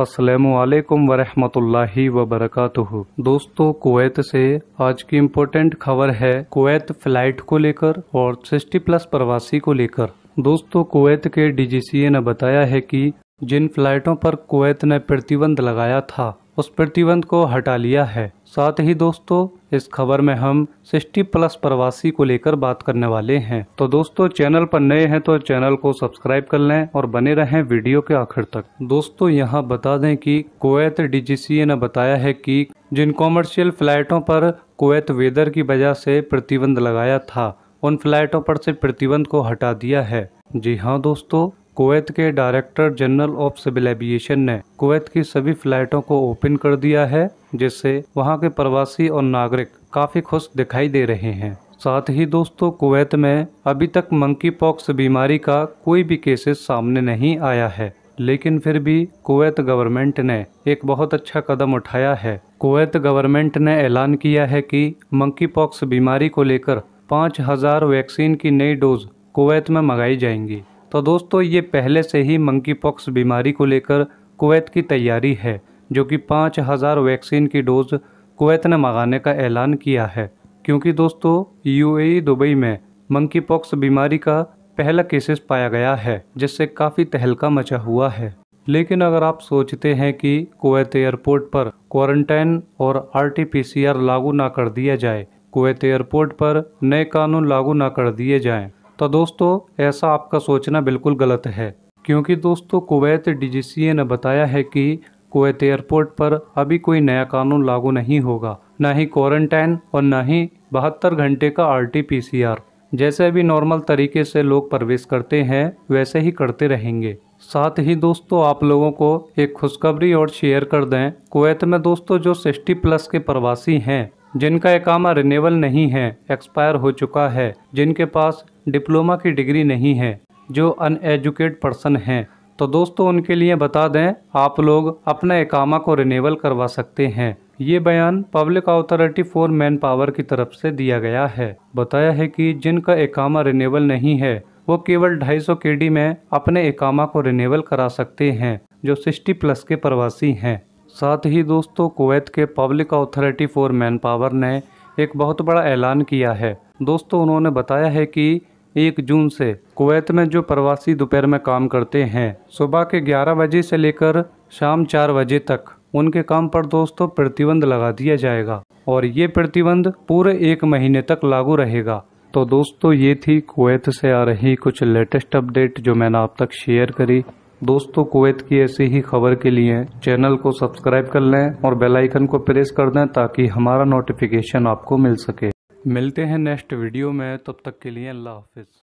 असलकम वरहमतुल्लाहि वबरकatuh दोस्तों कुवैत से आज की इम्पोर्टेंट खबर है कुवैत फ्लाइट को लेकर और 60 प्लस प्रवासी को लेकर दोस्तों कुवैत के डीजीसीए ने बताया है कि जिन फ्लाइटों पर कुवैत ने प्रतिबंध लगाया था उस प्रतिबंध को हटा लिया है साथ ही दोस्तों इस खबर में हम 60 प्लस प्रवासी को लेकर बात करने वाले हैं तो दोस्तों चैनल पर नए हैं तो चैनल को सब्सक्राइब कर लें और बने रहें वीडियो के आखिर तक दोस्तों यहाँ बता दें कि कुवैत डीजीसीए ने बताया है कि जिन कॉमर्शियल फ्लाइटों पर कुवैत वेदर की वजह से प्रतिबंध लगाया था उन फ्लाइटों पर से प्रतिबंध को हटा दिया है जी हाँ दोस्तों कुवैत के director general of civil aviation ने कुवैत की सभी फ्लाइटों को ओपन कर दिया है जिससे वहां के प्रवासी और नागरिक काफ़ी खुश दिखाई दे रहे हैं साथ ही दोस्तों कुवैत में अभी तक मंकी पॉक्स बीमारी का कोई भी केसेस सामने नहीं आया है लेकिन फिर भी कुवैत गवर्नमेंट ने एक बहुत अच्छा कदम उठाया है कुवैत गवर्नमेंट ने ऐलान किया है कि मंकी पॉक्स बीमारी को लेकर पाँच हज़ार वैक्सीन की नई डोज कुवैत में मंगाई जाएंगी तो दोस्तों ये पहले से ही मंकी पॉक्स बीमारी को लेकर कुवैत की तैयारी है जो कि पाँच हज़ार वैक्सीन की डोज कुवैत ने मंगाने का ऐलान किया है क्योंकि दोस्तों यूएई दुबई में मंकी पॉक्स बीमारी का पहला केसेस पाया गया है जिससे काफ़ी तहलका मचा हुआ है लेकिन अगर आप सोचते हैं कि कुवैत एयरपोर्ट पर क्वारंटाइन और आरटीपीसीआर लागू ना कर दिया जाए कुवैत एयरपोर्ट पर नए कानून लागू ना कर दिए जाएँ तो दोस्तों ऐसा आपका सोचना बिल्कुल गलत है क्योंकि दोस्तों कुवैत डीजीसीए ने बताया है कि कुवैत एयरपोर्ट पर अभी कोई नया कानून लागू नहीं होगा ना ही क्वारंटाइन और न ही बहत्तर घंटे का आरटीपीसीआर जैसे अभी नॉर्मल तरीके से लोग प्रवेश करते हैं वैसे ही करते रहेंगे साथ ही दोस्तों आप लोगों को एक खुशखबरी और शेयर कर दें कुवैत में दोस्तों जो सिक्सटी प्लस के प्रवासी हैं जिनका इकामा रिनेबल नहीं है एक्सपायर हो चुका है जिनके पास डिप्लोमा की डिग्री नहीं है जो अनएजुकेट पर्सन हैं तो दोस्तों उनके लिए बता दें आप लोग अपना एकामा को रिनेबल करवा सकते हैं ये बयान public authority for manpower की तरफ से दिया गया है बताया है कि जिनका एकामा रिनेबल नहीं है वो केवल 250 सौ में अपने एकामा को रिनेबल करा सकते हैं जो 60 प्लस के प्रवासी हैं साथ ही दोस्तों कुवैत के public authority for manpower ने एक बहुत बड़ा ऐलान किया है दोस्तों उन्होंने बताया है कि एक जून से कुवैत में जो प्रवासी दोपहर में काम करते हैं सुबह के 11 बजे से लेकर शाम 4 बजे तक उनके काम पर दोस्तों प्रतिबंध लगा दिया जाएगा और ये प्रतिबंध पूरे एक महीने तक लागू रहेगा तो दोस्तों ये थी कुवैत से आ रही कुछ लेटेस्ट अपडेट जो मैंने आप तक शेयर करी दोस्तों कुवैत की ऐसी ही खबर के लिए चैनल को सब्सक्राइब कर लें और बेल आइकन को प्रेस कर दें ताकि हमारा नोटिफिकेशन आपको मिल सके मिलते हैं नेक्स्ट वीडियो में तब तक के लिए अल्लाह हाफिज़